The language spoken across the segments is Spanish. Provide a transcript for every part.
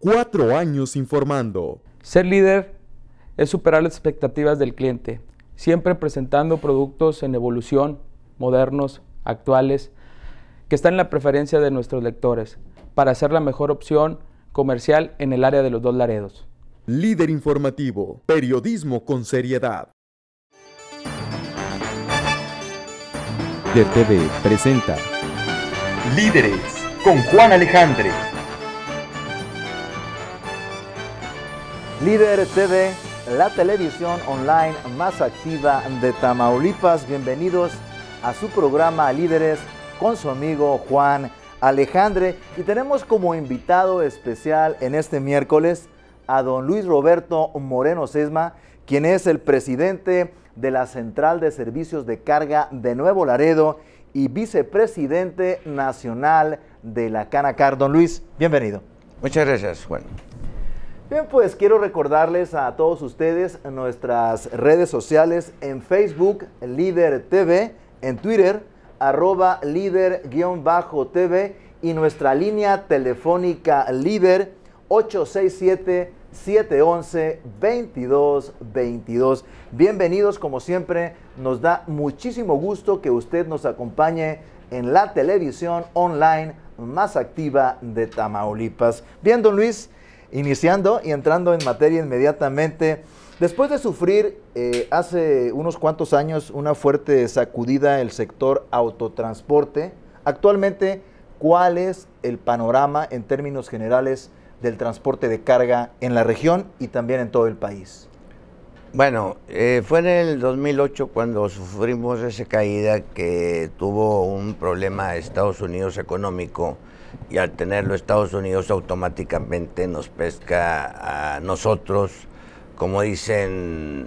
Cuatro años informando. Ser líder es superar las expectativas del cliente, siempre presentando productos en evolución, modernos, actuales, que están en la preferencia de nuestros lectores, para ser la mejor opción comercial en el área de los dos laredos. Líder informativo, periodismo con seriedad. DTV presenta Líderes con Juan Alejandre. Líder TV, la televisión online más activa de Tamaulipas. Bienvenidos a su programa Líderes con su amigo Juan Alejandre. Y tenemos como invitado especial en este miércoles a don Luis Roberto Moreno Sesma, quien es el presidente de la Central de Servicios de Carga de Nuevo Laredo y vicepresidente nacional de la Canacar. Don Luis, bienvenido. Muchas gracias, Juan. Bien, pues quiero recordarles a todos ustedes nuestras redes sociales en Facebook, Líder TV, en Twitter, arroba líder-tv y nuestra línea telefónica líder 867 711-2222. Bienvenidos, como siempre, nos da muchísimo gusto que usted nos acompañe en la televisión online más activa de Tamaulipas. Bien, don Luis, iniciando y entrando en materia inmediatamente. Después de sufrir eh, hace unos cuantos años una fuerte sacudida el sector autotransporte, actualmente, ¿cuál es el panorama en términos generales del transporte de carga en la región y también en todo el país? Bueno, eh, fue en el 2008 cuando sufrimos esa caída que tuvo un problema Estados Unidos económico y al tenerlo Estados Unidos automáticamente nos pesca a nosotros, como dicen,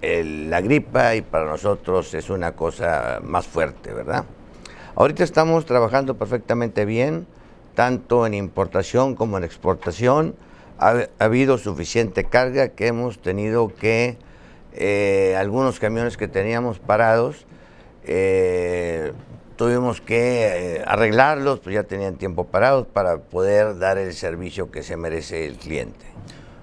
la gripa y para nosotros es una cosa más fuerte, ¿verdad? Ahorita estamos trabajando perfectamente bien, tanto en importación como en exportación ha, habido suficiente carga que hemos tenido que eh, algunos camiones que teníamos parados eh, tuvimos que eh, arreglarlos, pues ya tenían tiempo parados para poder dar el servicio que se merece el cliente.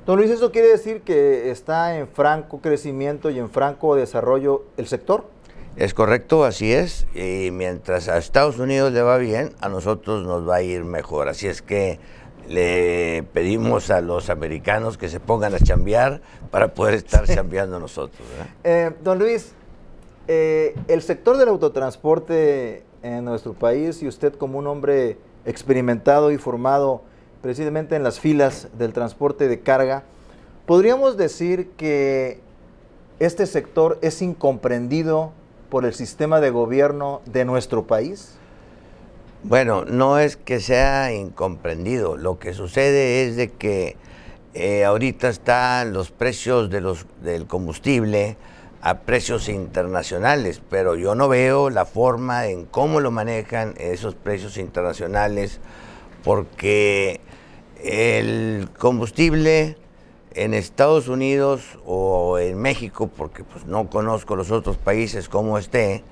Don Luis, ¿eso quiere decir que está en franco crecimiento y en franco desarrollo el sector? Es correcto, así es. Y mientras a Estados Unidos le va bien, a nosotros nos va a ir mejor. Así es que le pedimos a los americanos que se pongan a chambear para poder estar chambeando nosotros. Eh, don Luis, eh, el sector del autotransporte en nuestro país y usted como un hombre experimentado y formado precisamente en las filas del transporte de carga, podríamos decir que este sector es incomprendido por el sistema de gobierno de nuestro país. Bueno, no es que sea incomprendido. Lo que sucede es de que eh, ahorita están los precios del combustible a precios internacionales, pero yo no veo la forma en cómo lo manejan esos precios internacionales, porque el combustible en Estados Unidos o en México, porque pues no conozco los otros países cómo esté,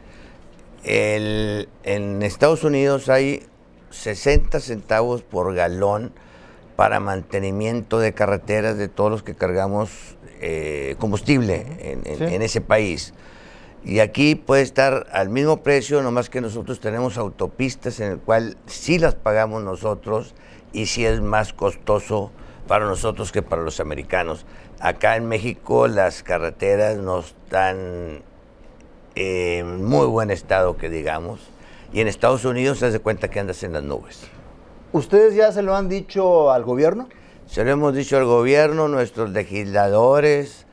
el, en Estados Unidos hay 60 centavos por galón para mantenimiento de carreteras de todos los que cargamos eh, combustible en, ese país. Y aquí puede estar al mismo precio, nomás que nosotros tenemos autopistas en el cual sí las pagamos nosotros y sí es más costoso para nosotros que para los americanos. Acá en México las carreteras no están en muy buen estado, que digamos. Y en Estados Unidos se hace cuenta que andas en las nubes. ¿Ustedes ya se lo han dicho al gobierno? Se lo hemos dicho al gobierno, nuestros legisladores,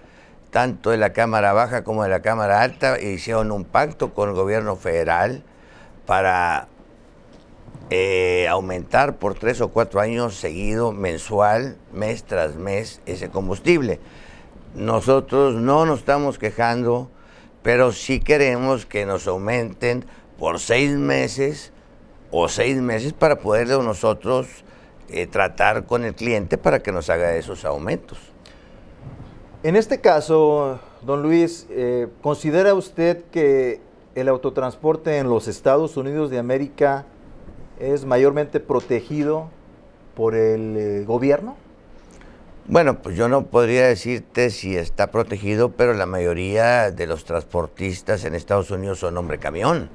tanto de la Cámara Baja como de la Cámara Alta, hicieron un pacto con el gobierno federal para eh, aumentar por tres o cuatro años seguido, mensual, mes tras mes, ese combustible. Nosotros no nos estamos quejando pero sí queremos que nos aumenten por seis meses o seis meses para poder nosotros eh, tratar con el cliente para que nos haga esos aumentos. En este caso, don Luis, eh, ¿considera usted que el autotransporte en los Estados Unidos de América es mayormente protegido por el eh, gobierno? Bueno, pues yo no podría decirte si está protegido, pero la mayoría de los transportistas en Estados Unidos son hombre camión.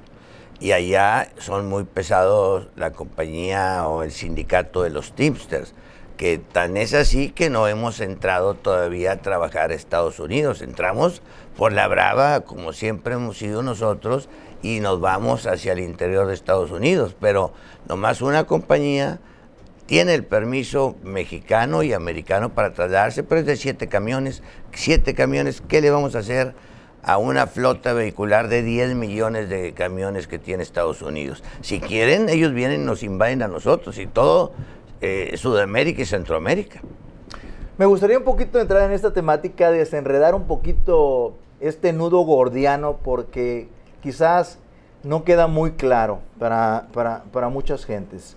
Y allá son muy pesados la compañía o el sindicato de los Timsters, que tan es así que no hemos entrado todavía a trabajar a Estados Unidos. Entramos por la brava, como siempre hemos sido nosotros, y nos vamos hacia el interior de Estados Unidos. Pero nomás una compañía tiene el permiso mexicano y americano para trasladarse, pero es de siete camiones. Siete camiones, ¿qué le vamos a hacer a una flota vehicular de 10 millones de camiones que tiene Estados Unidos? Si quieren, ellos vienen y nos invaden a nosotros y todo eh, Sudamérica y Centroamérica. Me gustaría un poquito entrar en esta temática, desenredar un poquito este nudo gordiano, porque quizás no queda muy claro para, para muchas gentes.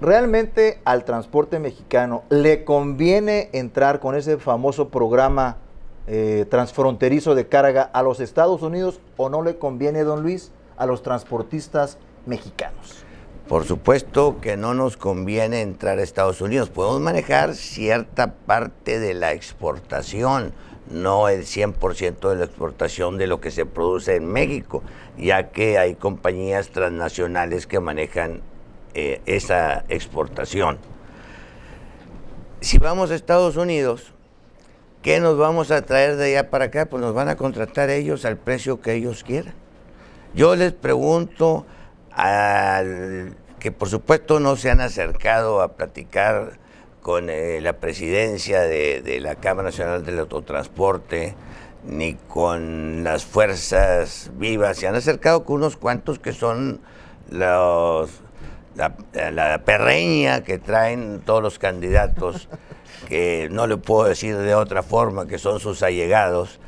¿realmente al transporte mexicano le conviene entrar con ese famoso programa eh, transfronterizo de carga a los Estados Unidos o no le conviene, don Luis, a los transportistas mexicanos? Por supuesto que no nos conviene entrar a Estados Unidos. Podemos manejar cierta parte de la exportación, no el 100% de la exportación de lo que se produce en México, ya que hay compañías transnacionales que manejan eh, esa exportación. Si vamos a Estados Unidos, ¿qué nos vamos a traer de allá para acá? Pues nos van a contratar ellos al precio que ellos quieran. Yo les pregunto al que por supuesto no se han acercado a platicar con eh, la presidencia de, de, la Cámara Nacional del Autotransporte, ni con las fuerzas vivas, se han acercado con unos cuantos que son los la, perreña que traen todos los candidatos, que no le puedo decir de otra forma, que son sus allegados,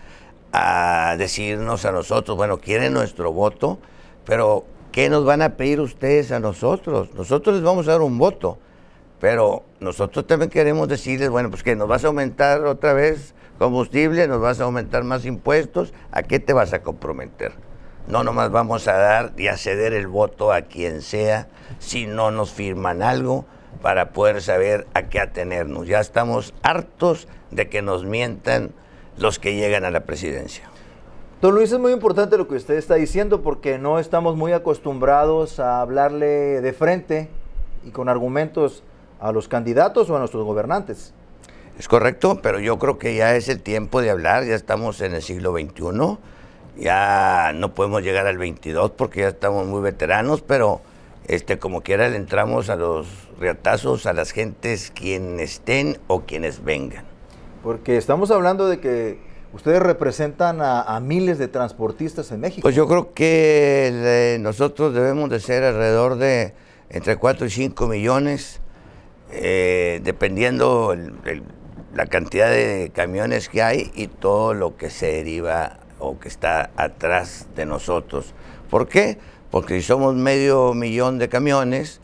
a decirnos a nosotros, bueno, quieren nuestro voto, pero ¿qué nos van a pedir ustedes a nosotros? Nosotros les vamos a dar un voto, pero nosotros también queremos decirles, bueno, pues que nos vas a aumentar otra vez combustible, nos vas a aumentar más impuestos, ¿a qué te vas a comprometer? No nomás vamos a dar y a ceder el voto a quien sea si no nos firman algo para poder saber a qué atenernos. Ya estamos hartos de que nos mientan los que llegan a la presidencia. Don Luis, es muy importante lo que usted está diciendo porque no estamos muy acostumbrados a hablarle de frente y con argumentos a los candidatos o a nuestros gobernantes. Es correcto, pero yo creo que ya es el tiempo de hablar, ya estamos en el siglo XXI ya no podemos llegar al 22 porque ya estamos muy veteranos, pero este como quiera le entramos a los reatazos, a las gentes quienes estén o quienes vengan. Porque estamos hablando de que ustedes representan a, miles de transportistas en México. Pues yo creo que nosotros debemos de ser alrededor de entre 4 y 5 millones, eh, dependiendo la cantidad de camiones que hay y todo lo que se deriva o que está atrás de nosotros. ¿Por qué? Porque si somos medio millón de camiones,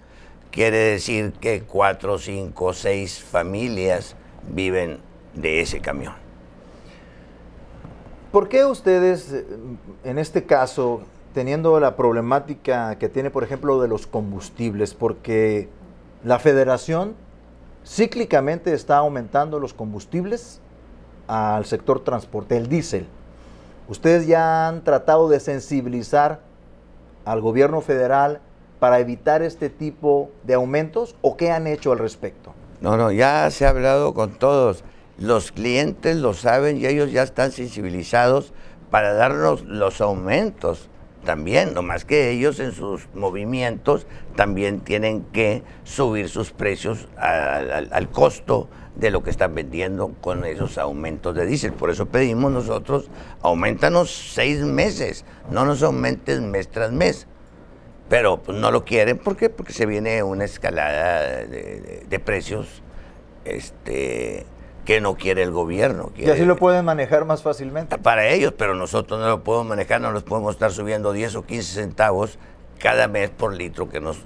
quiere decir que cuatro, cinco, seis familias viven de ese camión. ¿Por qué ustedes, eh, en este caso, teniendo la problemática que tiene, por ejemplo, de los combustibles? Porque la federación cíclicamente está aumentando los combustibles al sector transporte, el diésel. Ustedes ya han tratado de sensibilizar al gobierno federal para evitar este tipo de aumentos o qué han hecho al respecto? No, no, ya se ha hablado con todos. Los clientes lo saben y ellos ya están sensibilizados para darnos los aumentos también, no más que ellos en sus movimientos también tienen que subir sus precios al, al costo de lo que están vendiendo con esos aumentos de diésel. Por eso pedimos nosotros, aumentanos seis meses, no nos aumentes mes tras mes. Pero pues, no lo quieren, ¿por qué? Porque se viene una escalada de, precios este, que no quiere el gobierno. y así lo pueden manejar más fácilmente. Para ellos, pero nosotros no lo podemos manejar, no los podemos estar subiendo 10 o 15 centavos cada mes por litro que nos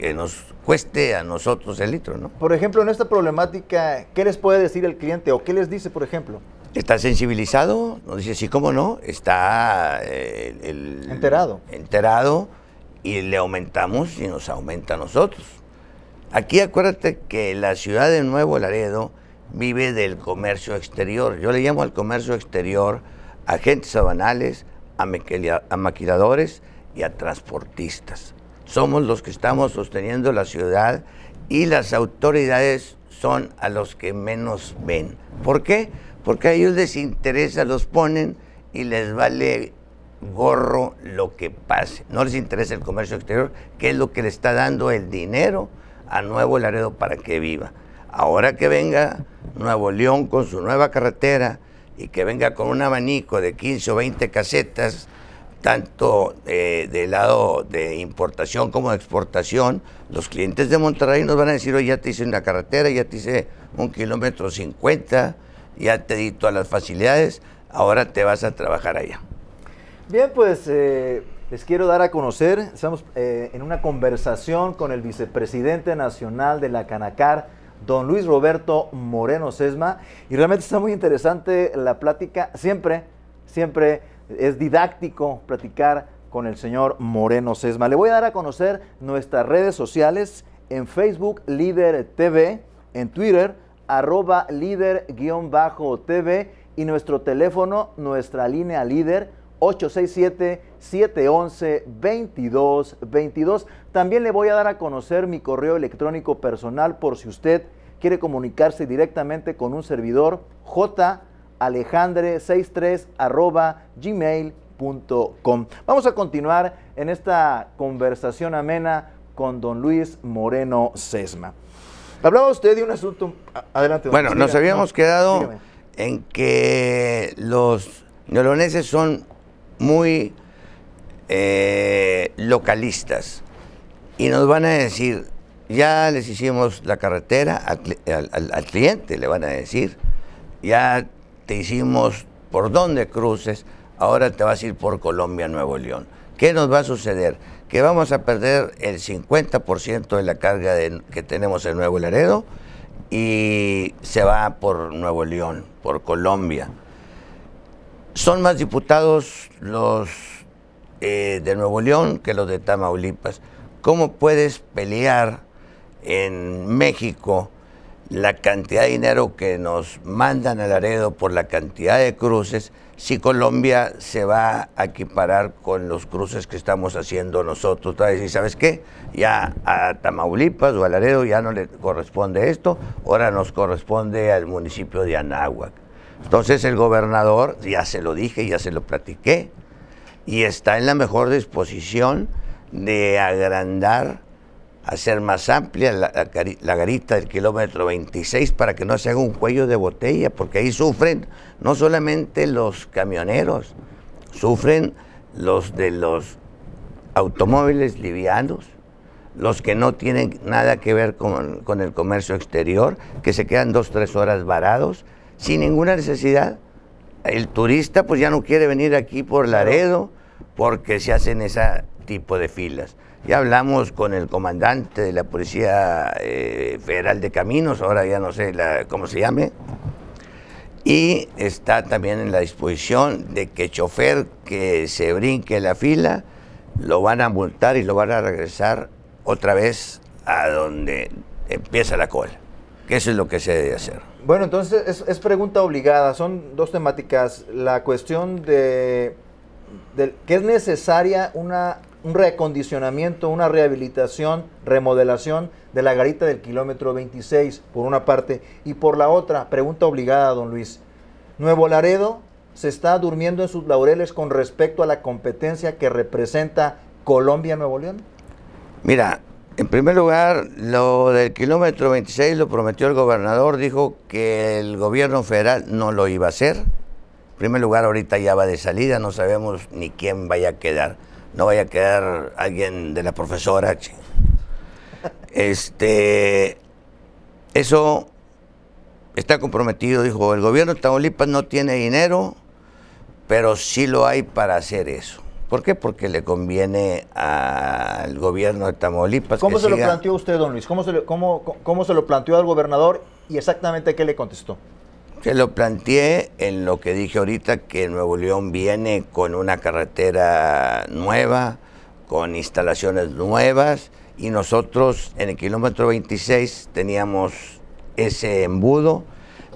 que nos cueste a nosotros el litro, ¿no? Por ejemplo, en esta problemática, ¿qué les puede decir el cliente o qué les dice, por ejemplo? Está sensibilizado, nos dice sí, cómo no, está eh, enterado. Enterado y le aumentamos y nos aumenta a nosotros. Aquí acuérdate que la ciudad de Nuevo Laredo vive del comercio exterior. Yo le llamo al comercio exterior a agentes sabanales, a maquiladores y a transportistas somos los que estamos sosteniendo la ciudad y las autoridades son a los que menos ven. ¿Por qué? Porque a ellos les interesa, los ponen y les vale gorro lo que pase. No les interesa el comercio exterior, que es lo que le está dando el dinero a Nuevo Laredo para que viva. Ahora que venga Nuevo León con su nueva carretera y que venga con un abanico de 15 o 20 casetas, tanto eh, del lado de importación como de exportación, los clientes de Monterrey nos van a decir, hoy ya te hice una carretera, ya te hice un kilómetro cincuenta, ya te di todas las facilidades, ahora te vas a trabajar allá. Bien, pues eh, les quiero dar a conocer, estamos eh, en una conversación con el vicepresidente nacional de la Canacar, don Luis Roberto Moreno Sesma, y realmente está muy interesante la plática, siempre, siempre es didáctico platicar con el señor Moreno Sesma. Le voy a dar a conocer nuestras redes sociales en Facebook Líder TV, en Twitter arroba líder-tv y nuestro teléfono, nuestra línea líder 867-711-2222. También le voy a dar a conocer mi correo electrónico personal por si usted quiere comunicarse directamente con un servidor j alejandre63 arroba gmail.com. Vamos a continuar en esta conversación amena con don Luis Moreno Sesma. Hablaba usted de un asunto... Adelante. Don bueno, nos habíamos quedado en que los neoloneses son muy eh, localistas y nos van a decir, ya les hicimos la carretera al cliente, le van a decir, ya te hicimos por donde cruces, ahora te vas a ir por Colombia, Nuevo León. ¿Qué nos va a suceder? Que vamos a perder el 50% de la carga que tenemos en Nuevo Laredo y se va por Nuevo León, por Colombia. Son más diputados los eh, de Nuevo León que los de Tamaulipas. ¿Cómo puedes pelear en México? la cantidad de dinero que nos mandan a Laredo por la cantidad de cruces, si Colombia se va a equiparar con los cruces que estamos haciendo nosotros. ¿sabes qué? Ya a Tamaulipas o a Laredo ya no le corresponde esto, ahora nos corresponde al municipio de Anáhuac. Entonces el gobernador, ya se lo dije, ya se lo platiqué, y está en la mejor disposición de agrandar hacer más amplia la, garita del kilómetro 26 para que no se haga un cuello de botella, porque ahí sufren no solamente los camioneros, sufren los de los automóviles livianos, los que no tienen nada que ver con, con el comercio exterior, que se quedan dos, tres horas varados, sin ninguna necesidad. El turista pues ya no quiere venir aquí por Laredo porque se hacen ese tipo de filas. Ya hablamos con el comandante de la Policía eh, Federal de Caminos, ahora ya no sé cómo se llame, y está también en la disposición de que chofer que se brinque la fila lo van a multar y lo van a regresar otra vez a donde empieza la cola. Que eso es lo que se debe hacer. Bueno, entonces es, pregunta obligada. Son dos temáticas. La cuestión de que es necesaria una un reacondicionamiento, una rehabilitación, remodelación de la garita del kilómetro 26, por una parte, y por la otra, pregunta obligada, don Luis. Nuevo Laredo se está durmiendo en sus laureles con respecto a la competencia que representa Colombia-Nuevo León. Mira, en primer lugar, lo del kilómetro 26 lo prometió el gobernador, dijo que el gobierno federal no lo iba a hacer. En primer lugar, ahorita ya va de salida, no sabemos ni quién vaya a quedar. No vaya a quedar alguien de la profesora. Este, eso está comprometido, dijo, el gobierno de Tamaulipas no tiene dinero, pero sí lo hay para hacer eso. ¿Por qué? Porque le conviene al gobierno de Tamaulipas. ¿Cómo se lo planteó usted, don Luis? ¿Cómo se, lo, cómo se lo planteó al gobernador y exactamente qué le contestó? Se lo planteé en lo que dije ahorita, que Nuevo León viene con una carretera nueva, con instalaciones nuevas, y nosotros en el kilómetro 26 teníamos ese embudo.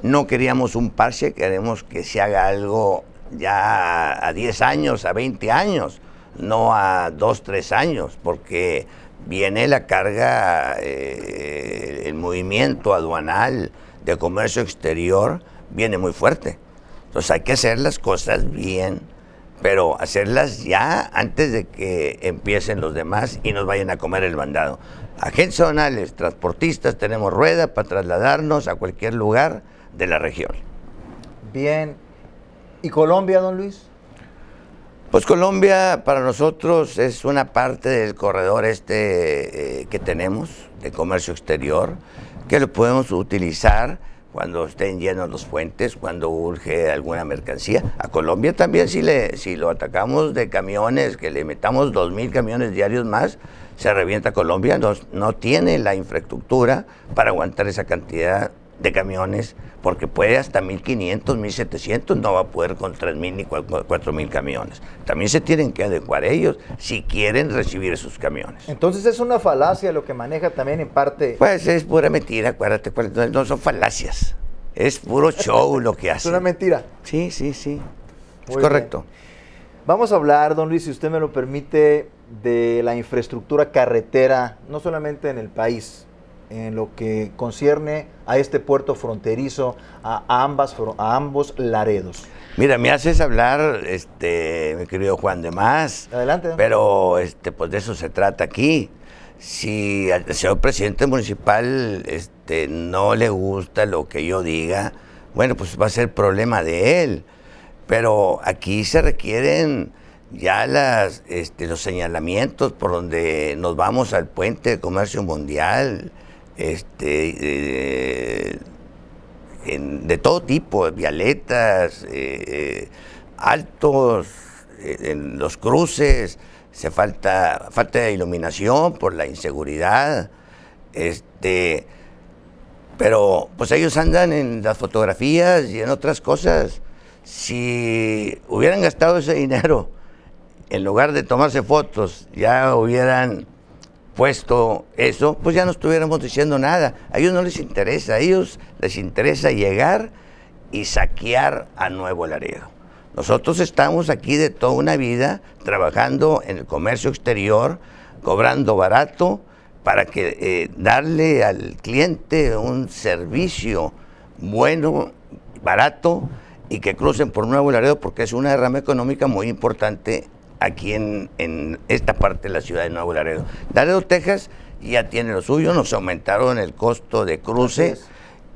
No queríamos un parche, queremos que se haga algo ya a 10 años, a 20 años, no a 2, 3 años, porque viene la carga, eh, el movimiento aduanal de comercio exterior viene muy fuerte. Entonces hay que hacer las cosas bien, pero hacerlas ya antes de que empiecen los demás y nos vayan a comer el bandado. Agentes zonales, transportistas, tenemos rueda para trasladarnos a cualquier lugar de la región. Bien. ¿Y Colombia, don Luis? Pues Colombia para nosotros es una parte del corredor este eh, que tenemos de comercio exterior, que lo podemos utilizar cuando estén llenos los puentes, cuando urge alguna mercancía. A Colombia también si, le, si lo atacamos de camiones, que le metamos 2.000 camiones diarios más, se revienta Colombia, no, no tiene la infraestructura para aguantar esa cantidad de camiones, porque puede hasta 1.500, 1.700, no va a poder con 3.000 ni 4.000 camiones. También se tienen que adecuar ellos si quieren recibir esos camiones. Entonces es una falacia lo que maneja también en parte. Pues es pura mentira, acuérdate, pues, no son falacias. Es puro show lo que hace. Es una mentira. Sí, sí, sí. es correcto. Vamos a hablar, don Luis, si usted me lo permite, de la infraestructura carretera, no solamente en el país, en lo que concierne a este puerto fronterizo, a, ambas, a ambos laredos. Mira, me haces hablar, este, mi querido Juan de más. Adelante. Pero este, pues de eso se trata aquí. Si al señor presidente municipal este, no le gusta lo que yo diga, bueno, pues va a ser problema de él. Pero aquí se requieren ya las, este, los señalamientos por donde nos vamos al puente de comercio mundial, este, eh, de todo tipo, eh, vialetas, eh, altos, en los cruces, se falta, falta de iluminación por la inseguridad, este, pero pues ellos andan en las fotografías y en otras cosas. Si hubieran gastado ese dinero, en lugar de tomarse fotos, ya hubieran puesto eso, pues ya no estuviéramos diciendo nada. A ellos no les interesa, a ellos les interesa llegar y saquear a Nuevo Laredo. Nosotros estamos aquí de toda una vida trabajando en el comercio exterior, cobrando barato para que eh, darle al cliente un servicio bueno, barato y que crucen por Nuevo Laredo porque es una derrama económica muy importante aquí en, esta parte de la ciudad de Nuevo Laredo. Laredo, Texas ya tiene lo suyo, nos aumentaron el costo de cruce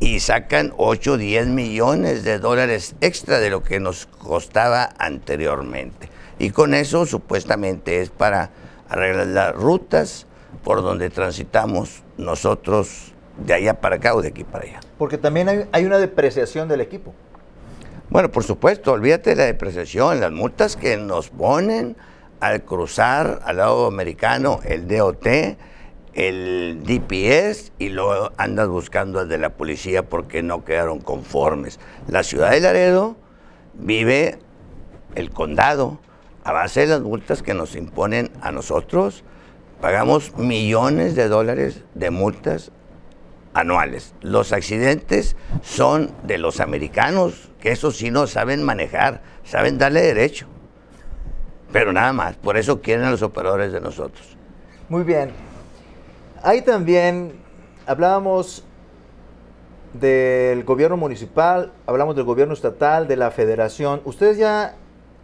y sacan 8 o 10 millones de dólares extra de lo que nos costaba anteriormente. Y con eso supuestamente es para arreglar las rutas por donde transitamos nosotros de allá para acá o de aquí para allá. Porque también hay una depreciación del equipo. Bueno, por supuesto, olvídate de la depreciación, las multas que nos ponen al cruzar al lado americano el DOT, el DPS y luego andas buscando al de la policía porque no quedaron conformes. La ciudad de Laredo vive el condado a base de las multas que nos imponen a nosotros. Pagamos millones de dólares de multas anuales. Los accidentes son de los americanos, que eso sí no saben manejar, saben darle derecho. Pero nada más, por eso quieren a los operadores de nosotros. Muy bien. Hay también, hablábamos del gobierno municipal, hablamos del gobierno estatal, de la federación. Ustedes ya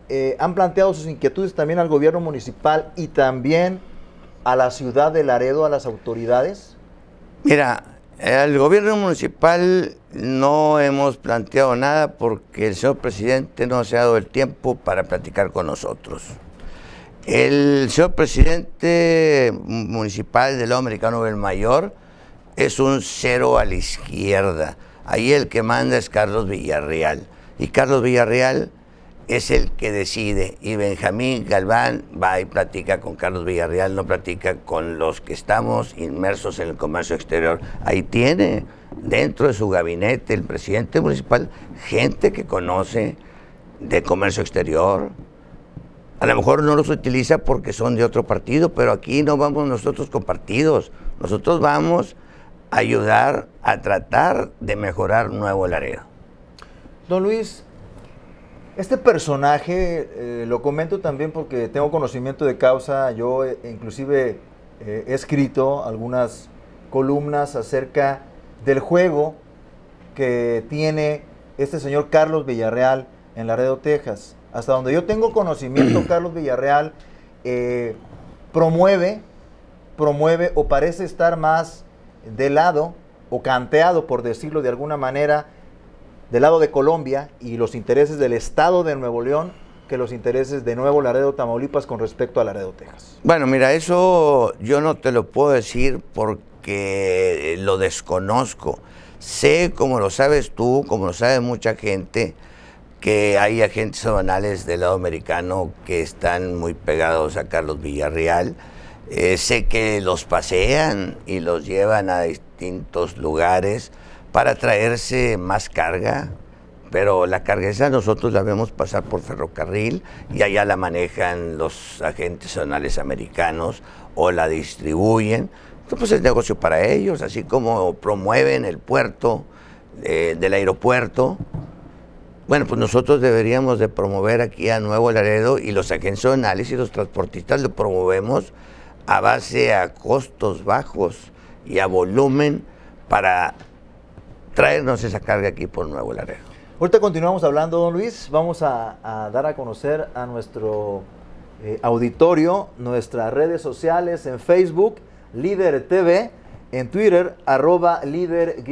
eh, han planteado sus inquietudes también al gobierno municipal y también a la ciudad de Laredo, a las autoridades. Mira, al gobierno municipal no hemos planteado nada porque el señor presidente no se ha dado el tiempo para platicar con nosotros. El señor presidente municipal del Americano del Mayor es un cero a la izquierda. Ahí el que manda es Carlos Villarreal. Y Carlos Villarreal es el que decide. Y Benjamín Galván va y platica con Carlos Villarreal, no platica con los que estamos inmersos en el comercio exterior. Ahí tiene dentro de su gabinete el presidente municipal gente que conoce de comercio exterior. A lo mejor no los utiliza porque son de otro partido, pero aquí no vamos nosotros con partidos. Nosotros vamos a ayudar a tratar de mejorar Nuevo área Don Luis, este personaje, eh, lo comento también porque tengo conocimiento de causa, yo eh, inclusive eh, he escrito algunas columnas acerca del juego que tiene este señor Carlos Villarreal en Laredo, Texas. Hasta donde yo tengo conocimiento, Carlos Villarreal promueve, promueve o parece estar más de lado o canteado, por decirlo de alguna manera, del lado de Colombia y los intereses del Estado de Nuevo León que los intereses de Nuevo Laredo, Tamaulipas con respecto a Laredo, Texas? Bueno, mira, eso yo no te lo puedo decir porque lo desconozco. Sé, como lo sabes tú, como lo sabe mucha gente, que hay agentes aduanales del lado americano que están muy pegados a Carlos Villarreal. Eh, sé que los pasean y los llevan a distintos lugares para traerse más carga, pero la carga esa nosotros la vemos pasar por ferrocarril y allá la manejan los agentes zonales americanos o la distribuyen. Entonces pues es negocio para ellos, así como promueven el puerto eh, del aeropuerto. Bueno, pues nosotros deberíamos de promover aquí a Nuevo Laredo y los agentes zonales y los transportistas lo promovemos a base a costos bajos y a volumen para traernos esa carga aquí por Nuevo Laredo. Ahorita continuamos hablando, don Luis. Vamos a, dar a conocer a nuestro eh, auditorio nuestras redes sociales en Facebook, Líder TV, en Twitter, arroba líder-tv,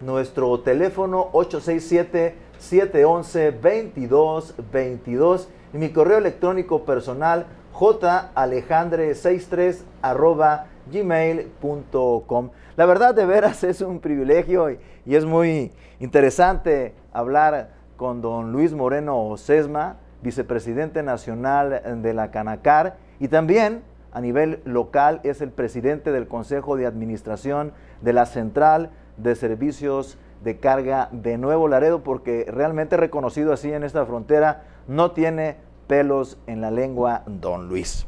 nuestro teléfono 867-711-2222 y mi correo electrónico personal jalejandre63 arroba gmail.com. La verdad, de veras, es un privilegio y, es muy interesante hablar con don Luis Moreno Sesma, vicepresidente nacional de la Canacar, y también a nivel local es el presidente del Consejo de Administración de la Central de Servicios de Carga de Nuevo Laredo, porque realmente reconocido así en esta frontera, no tiene pelos en la lengua don Luis.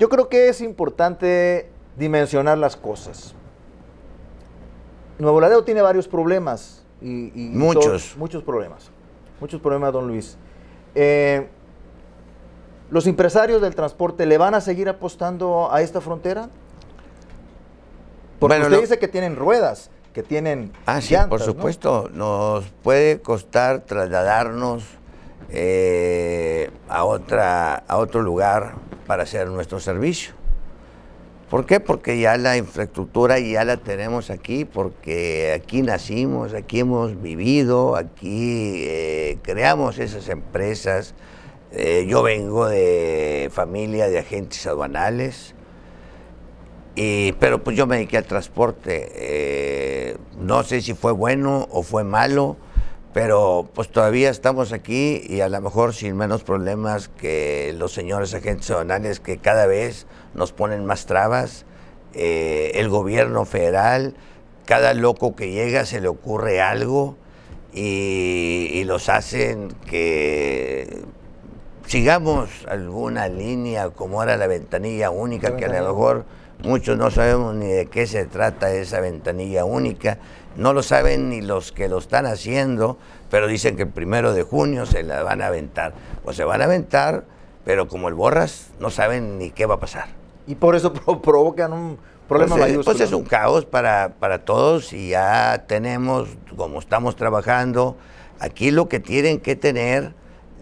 Yo creo que es importante dimensionar las cosas. Nuevo Ladeo tiene varios problemas. Y, muchos. muchos problemas. Muchos problemas, don Luis. Eh, ¿Los empresarios del transporte le van a seguir apostando a esta frontera? Porque bueno, usted dice que tienen ruedas, que tienen. Ah, sí, por supuesto. Nos puede costar trasladarnos eh, a, otra, a otro lugar para hacer nuestro servicio. ¿Por qué? Porque ya la infraestructura ya la tenemos aquí, porque aquí nacimos, aquí hemos vivido, aquí eh, creamos esas empresas. Eh, yo vengo de familia de agentes aduanales, pero pues yo me dediqué al transporte. Eh, no sé si fue bueno o fue malo pero pues todavía estamos aquí y a lo mejor sin menos problemas que los señores agentes aduanales que cada vez nos ponen más trabas, eh, el gobierno federal, cada loco que llega se le ocurre algo y, y los hacen que sigamos alguna línea como era la ventanilla única, que a lo mejor muchos no sabemos ni de qué se trata esa ventanilla única no lo saben ni los que lo están haciendo, pero dicen que el primero de junio se la van a aventar. Pues se van a aventar, pero como el Borras, no saben ni qué va a pasar. Y por eso provocan un problema pues, eh, mayor? Pues es un caos para, para todos y ya tenemos, como estamos trabajando, aquí lo que tienen que tener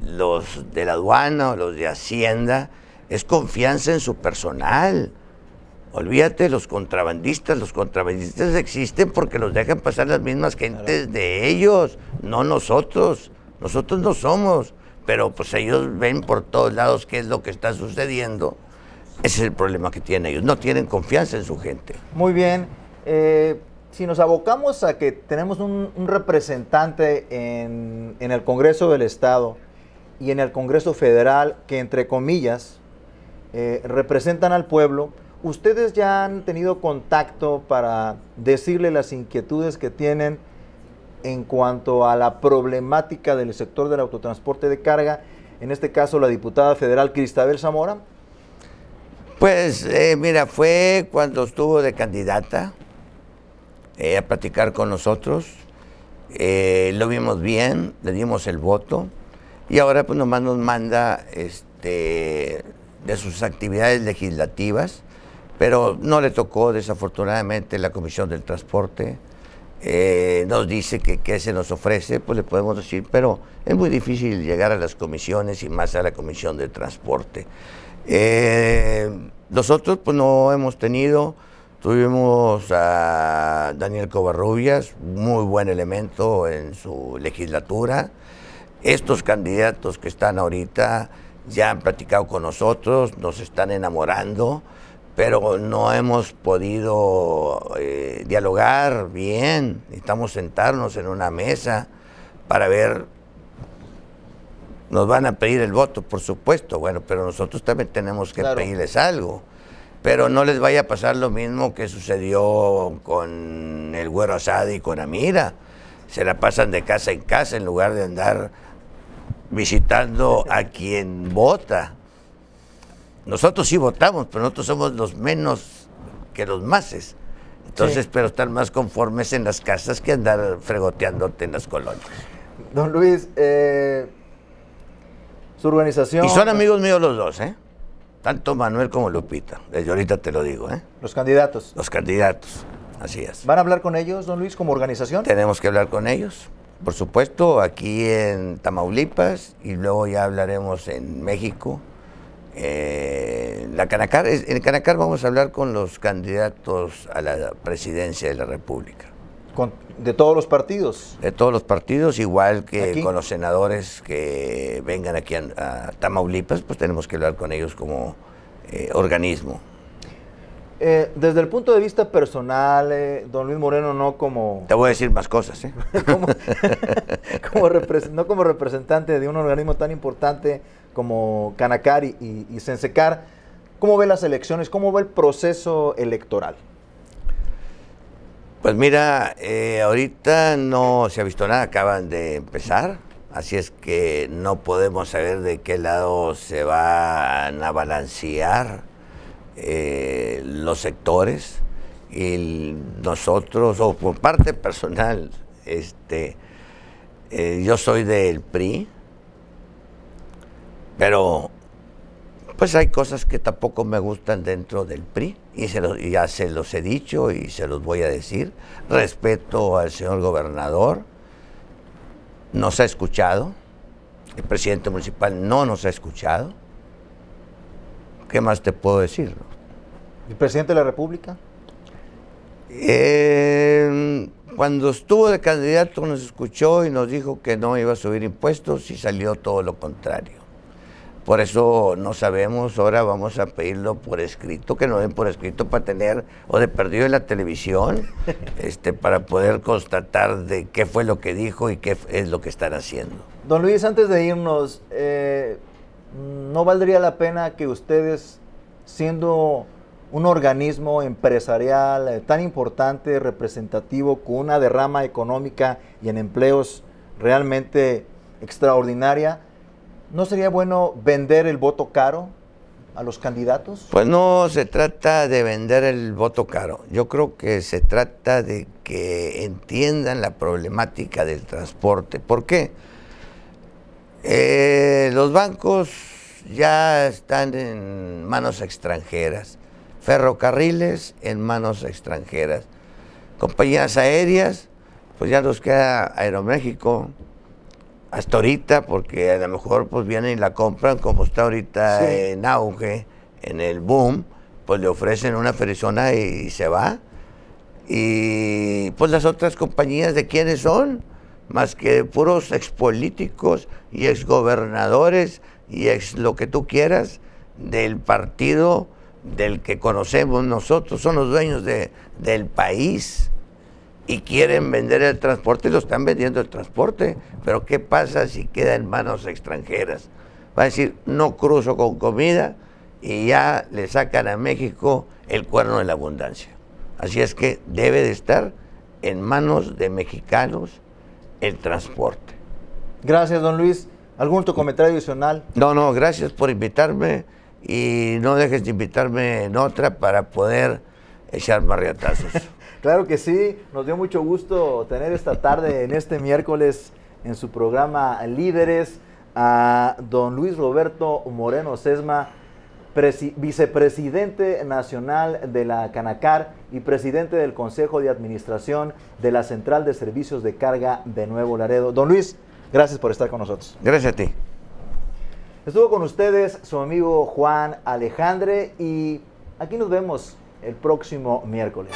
los de la aduana o los de Hacienda es confianza en su personal. Olvídate, los contrabandistas, los contrabandistas existen porque los dejan pasar las mismas gentes de ellos, no nosotros. Nosotros no somos, pero pues ellos ven por todos lados qué es lo que está sucediendo. Ese es el problema que tienen ellos, no tienen confianza en su gente. Muy bien, eh, si nos abocamos a que tenemos un, representante en, el Congreso del Estado y en el Congreso Federal que entre comillas eh, representan al pueblo, ¿Ustedes ya han tenido contacto para decirle las inquietudes que tienen en cuanto a la problemática del sector del autotransporte de carga? En este caso, la diputada federal Cristabel Zamora. Pues eh, mira, fue cuando estuvo de candidata eh, a platicar con nosotros. Eh, lo vimos bien, le dimos el voto y ahora pues nomás nos manda este, de sus actividades legislativas pero no le tocó desafortunadamente la Comisión del Transporte. Eh, nos dice que, qué se nos ofrece, pues le podemos decir, pero es muy difícil llegar a las comisiones y más a la Comisión del Transporte. Eh, nosotros pues no hemos tenido, tuvimos a Daniel Covarrubias, muy buen elemento en su legislatura. Estos candidatos que están ahorita ya han platicado con nosotros, nos están enamorando pero no hemos podido eh, dialogar bien. Necesitamos sentarnos en una mesa para ver. Nos van a pedir el voto, por supuesto, bueno, pero nosotros también tenemos que pedirles algo. Pero no les vaya a pasar lo mismo que sucedió con el Güero Asadi y con Amira. Se la pasan de casa en casa en lugar de andar visitando a quien vota. Nosotros sí votamos, pero nosotros somos los menos que los máses. Entonces, pero están más conformes en las casas que andar fregoteándote en las colonias. Don Luis, eh, su organización... Y son pues, amigos míos los dos, ¿eh? Tanto Manuel como Lupita. yo ahorita te lo digo, ¿eh? Los candidatos. Los candidatos, así es. ¿Van a hablar con ellos, don Luis, como organización? Tenemos que hablar con ellos, por supuesto, aquí en Tamaulipas y luego ya hablaremos en México eh, la Canacar, en Canacar vamos a hablar con los candidatos a la presidencia de la República. ¿De todos los partidos? De todos los partidos, igual que con los senadores que vengan aquí a, Tamaulipas, pues tenemos que hablar con ellos como eh, organismo. Eh, desde el punto de vista personal, don Luis Moreno no como... Te voy a decir más cosas, ¿eh? como no como representante de un organismo tan importante como Canacar y, y, Sensecar. ¿Cómo ve las elecciones? ¿Cómo ve el proceso electoral? Pues mira, eh, ahorita no se ha visto nada, acaban de empezar, así es que no podemos saber de qué lado se van a balancear eh, los sectores y nosotros, o por parte personal, este, eh, yo soy del PRI, pero pues hay cosas que tampoco me gustan dentro del PRI y se ya se los he dicho y se los voy a decir. Respeto al señor gobernador, nos ha escuchado, el presidente municipal no nos ha escuchado. ¿Qué más te puedo decir? ¿El presidente de la República? Eh, cuando estuvo de candidato nos escuchó y nos dijo que no iba a subir impuestos y salió todo lo contrario. Por eso no sabemos, ahora vamos a pedirlo por escrito, que nos den por escrito para tener, o de perdido en la televisión, este, para poder constatar de qué fue lo que dijo y qué es lo que están haciendo. Don Luis, antes de irnos, eh, ¿no valdría la pena que ustedes, siendo un organismo empresarial eh, tan importante, representativo, con una derrama económica y en empleos realmente extraordinaria, ¿No sería bueno vender el voto caro a los candidatos? Pues no se trata de vender el voto caro. Yo creo que se trata de que entiendan la problemática del transporte. ¿Por qué? Eh, los bancos ya están en manos extranjeras, ferrocarriles en manos extranjeras, compañías aéreas, pues ya nos queda Aeroméxico, hasta ahorita, porque a lo mejor pues vienen y la compran como está ahorita en auge, en el boom, pues le ofrecen una ferizona y, se va. Y pues las otras compañías de quiénes son, más que puros expolíticos y exgobernadores y ex lo que tú quieras del partido del que conocemos nosotros, son los dueños de, del país y quieren vender el transporte, lo están vendiendo el transporte. Pero ¿qué pasa si queda en manos extranjeras? Va a decir, no cruzo con comida y ya le sacan a México el cuerno de la abundancia. Así es que debe de estar en manos de mexicanos el transporte. Gracias, don Luis. ¿Algún otro comentario adicional? No, no, gracias por invitarme y no dejes de invitarme en otra para poder echar marriatazos. Claro que sí, nos dio mucho gusto tener esta tarde, en este miércoles, en su programa Líderes, a don Luis Roberto Moreno Sesma, vicepresidente nacional de la Canacar y presidente del Consejo de Administración de la Central de Servicios de Carga de Nuevo Laredo. Don Luis, gracias por estar con nosotros. Gracias a ti. Estuvo con ustedes su amigo Juan Alejandre y aquí nos vemos el próximo miércoles.